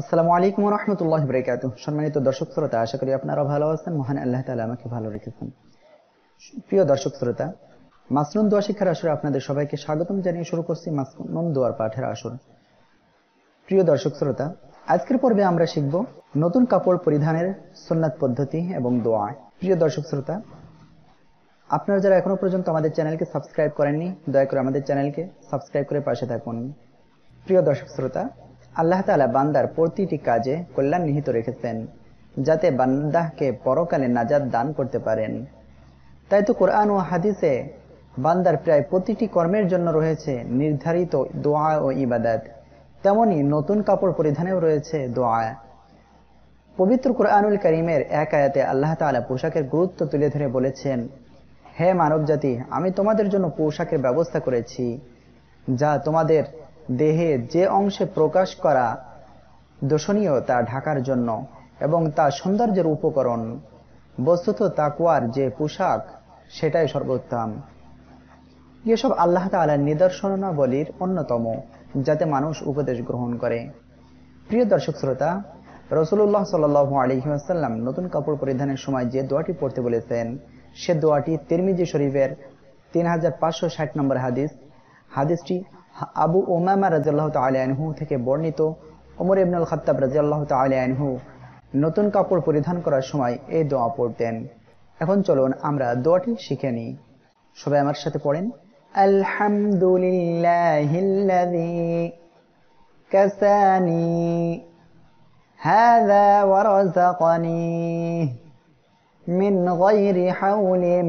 আসসালামু আলাইকুম রহমতুল্লাহ বরকাত সম্মানিত দর্শক শ্রোতা আশা করি আপনারা ভালো আছেন মহান আল্লাহ তালা আমাকে ভালো রেখেছেন প্রিয় দর্শক শ্রোতা মাসনুন দোয়া শিক্ষার আসরে আপনাদের সবাইকে স্বাগতম জানিয়ে শুরু করছি মাসনুন দোয়ার পাঠের আসর প্রিয় দর্শক শ্রোতা আজকের পর্বে আমরা শিখব নতুন কাপড় পরিধানের সন্ন্যাত পদ্ধতি এবং দোয়া প্রিয় দর্শক শ্রোতা আপনারা যারা এখনো পর্যন্ত আমাদের চ্যানেলকে সাবস্ক্রাইব করেননি দয়া করে আমাদের চ্যানেলকে সাবস্ক্রাইব করে পাশে থাকুন প্রিয় দর্শক শ্রোতা আল্লাহ তালা বান্দার প্রতিটি কাজে কল্যাণ নিহিত রেখেছেন যাতে বান্দাহকে পরকালে নাজাদ দান করতে পারেন তাই তো কোরআন ও হাদিসে বান্দার প্রায় প্রতিটি কর্মের জন্য রয়েছে নির্ধারিত দোয়া ও ইবাদাত তেমনি নতুন কাপড় পরিধানেও রয়েছে দোয়া পবিত্র কোরআনুল করিমের এক আয়াতে আল্লাহ তালা পোশাকের গুরুত্ব তুলে ধরে বলেছেন হে জাতি আমি তোমাদের জন্য পোশাকের ব্যবস্থা করেছি যা তোমাদের দেহে যে অংশে প্রকাশ করা দোষণীয় তা ঢাকার জন্য এবং তা সৌন্দর্যের উপকরণ বস্তুত তাকুয়ার যে পোশাক সেটাই সর্বোত্তম এসব আল্লাহ তালার নিদর্শনাবলীর অন্যতম যাতে মানুষ উপদেশ গ্রহণ করে প্রিয় দর্শক শ্রোতা রসুল্লাহ সাল আলহিহাসাল্লাম নতুন কাপড় পরিধানের সময় যে দোয়াটি পড়তে বলেছেন সে দোয়াটি তিরমিজি শরীফের তিন হাজার পাঁচশো ষাট নম্বর হাদিস হাদিসটি আবু ওমামা রাজিয়াল্লাহ আনহু থেকে বর্ণিত ওমর ইবনুল খাত্তাব রাজিয়াল্লাহ আনহু নতুন কাপড় পরিধান করার সময় এই দোয়া পড়তেন এখন চলুন আমরা দোয়াটি শিখে নিই সবাই আমার সাথে পড়েন আলহামদুলিল্লাহ কাসানি হাযা ওয়া রাযাকানিহি মিন গায়রি হাওলিন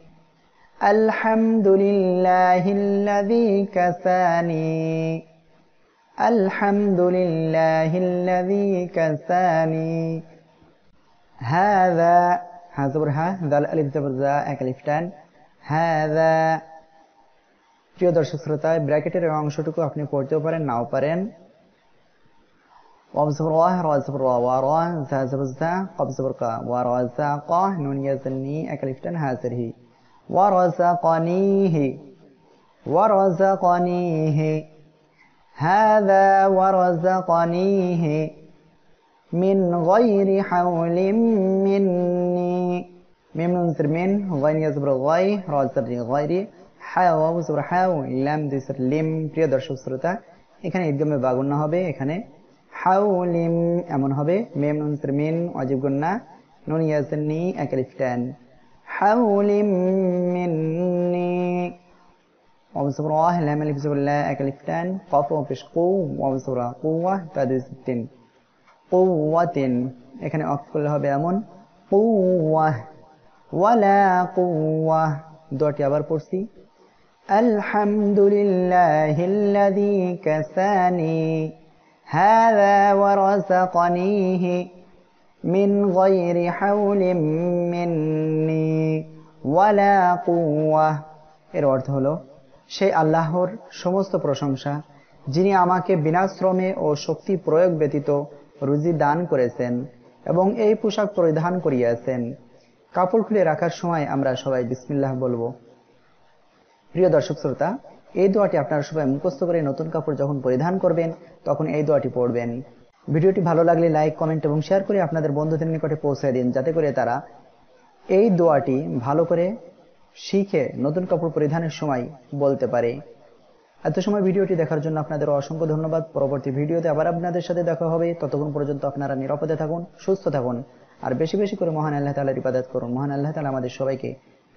الحمد لله الذي كساني الحمد لله الذي كساني هذا হাজবরহা দাল আলিফ জবরজা এক আলিফ টান হ্যাঁ প্রিয় দর্শক শ্রোতা ব্র্যাকেটের অংশটুকু আপনি পড়তেও পারেন নাও পারেন ওয়াম জবর ওয়াহ রা জবর ওয়া ওয়া রা জা জবর জা কব জবর কা ওয়া রা জা কা নুন ইয়াজনি এক আলিফ টান হাজিরহি ورزقنيه ورزقنيه ورزقنيه هذا من من غير حول مني ميم نون سر غين يزبر را غيري لام প্রিয় দর্শক শ্রোতা এখানে এখানে ইদগামে হবে হবে এমন মেম নুন নুন মিন ওয়াজিব আকালিফ گن حول مني وبصورة صفر واه لام الف صفر لا اكلف تان قاف ومفيش قو وبصورة قوة تادي ستين قوة এখানে অক্ষ করলে হবে قوة ولا قوة دوت আবার পড়ছি الحمد لله الذي كساني هذا ورزقنيه من غير حول مني ولا قوة এর অর্থ হলো সেই আল্লাহর সমস্ত প্রশংসা যিনি আমাকে বিনা শ্রমে ও শক্তি প্রয়োগ ব্যতীত রুজি দান করেছেন এবং এই পোশাক পরিধান করিয়াছেন কাপড় খুলে রাখার সময় আমরা সবাই বিসমিল্লাহ বলবো প্রিয় দর্শক শ্রোতা এই দোয়াটি আপনারা সবাই মুখস্থ করে নতুন কাপড় যখন পরিধান করবেন তখন এই দোয়াটি পড়বেন ভিডিওটি ভালো লাগলে লাইক কমেন্ট এবং শেয়ার করে আপনাদের বন্ধুদের নিকটে পৌঁছে দিন যাতে করে তারা এই দোয়াটি ভালো করে শিখে নতুন কাপড় পরিধানের সময় বলতে পারে এত সময় ভিডিওটি দেখার জন্য আপনাদের অসংখ্য ধন্যবাদ পরবর্তী ভিডিওতে আবার আপনাদের সাথে দেখা হবে ততক্ষণ পর্যন্ত আপনারা নিরাপদে থাকুন সুস্থ থাকুন আর বেশি বেশি করে মহান আল্লাহ তালার ইবাদত করুন মহান আল্লাহ তালা আমাদের সবাইকে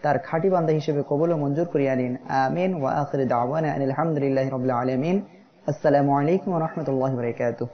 তার খাঁটি বান্ধা হিসেবে কবল ও মঞ্জুর করিয়া নিন আমিন ওয়া আখরি দাওয়ান আলহামদুলিল্লাহ রবিল আলমিন আসসালামু আলাইকুম রহমতুল্লাহ বরকাতুহ